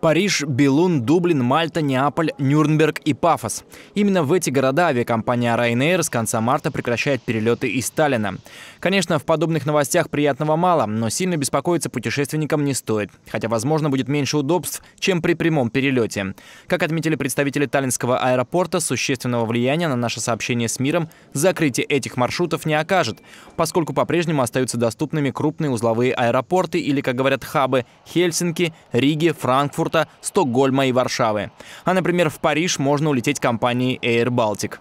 Париж, Белун, Дублин, Мальта, Неаполь, Нюрнберг и Пафос. Именно в эти города авиакомпания Ryanair с конца марта прекращает перелеты из Сталина. Конечно, в подобных новостях приятного мало, но сильно беспокоиться путешественникам не стоит, хотя, возможно, будет меньше удобств, чем при прямом перелете. Как отметили представители Таллинского аэропорта, существенного влияния на наше сообщение с миром закрытие этих маршрутов не окажет, поскольку по-прежнему остаются доступными крупные узловые аэропорты или, как говорят хабы, Хельсинки, Риги, Франкфурт, Франкфурта, Стокгольма и Варшавы. А, например, в Париж можно улететь компанией Air Baltic.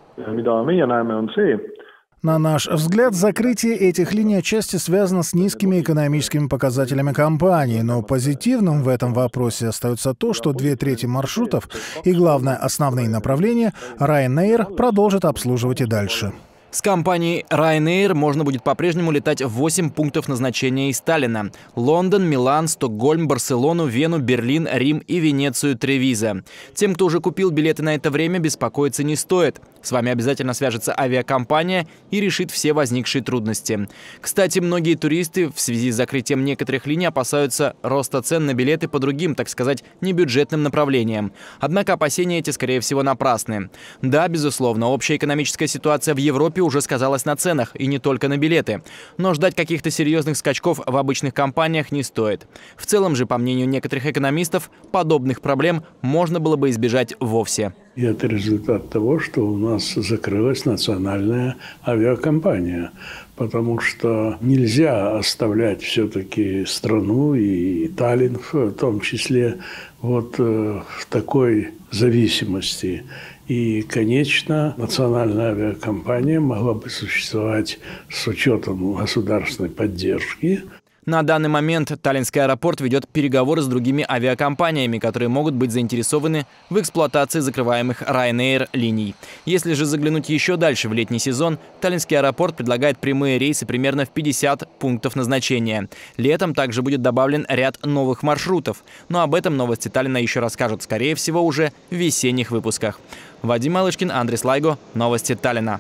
На наш взгляд, закрытие этих линий отчасти связано с низкими экономическими показателями компании, но позитивным в этом вопросе остается то, что две трети маршрутов и, главное, основные направления Ryanair продолжит обслуживать и дальше. С компанией Ryanair можно будет по-прежнему летать в 8 пунктов назначения из Сталина. Лондон, Милан, Стокгольм, Барселону, Вену, Берлин, Рим и Венецию Тревиза. Тем, кто уже купил билеты на это время, беспокоиться не стоит. С вами обязательно свяжется авиакомпания и решит все возникшие трудности. Кстати, многие туристы в связи с закрытием некоторых линий опасаются роста цен на билеты по другим, так сказать, небюджетным направлениям. Однако опасения эти, скорее всего, напрасны. Да, безусловно, общая экономическая ситуация в Европе уже сказалось на ценах, и не только на билеты. Но ждать каких-то серьезных скачков в обычных компаниях не стоит. В целом же, по мнению некоторых экономистов, подобных проблем можно было бы избежать вовсе. И это результат того, что у нас закрылась национальная авиакомпания, потому что нельзя оставлять все-таки страну и Таллин в том числе вот э, в такой зависимости. И, конечно, национальная авиакомпания могла бы существовать с учетом государственной поддержки – на данный момент Таллинский аэропорт ведет переговоры с другими авиакомпаниями, которые могут быть заинтересованы в эксплуатации закрываемых Ryanair линий. Если же заглянуть еще дальше в летний сезон, Таллинский аэропорт предлагает прямые рейсы примерно в 50 пунктов назначения. Летом также будет добавлен ряд новых маршрутов. Но об этом новости Таллина еще расскажут, скорее всего, уже в весенних выпусках. Вадим Малышкин, Андрей Слайго, новости Таллина.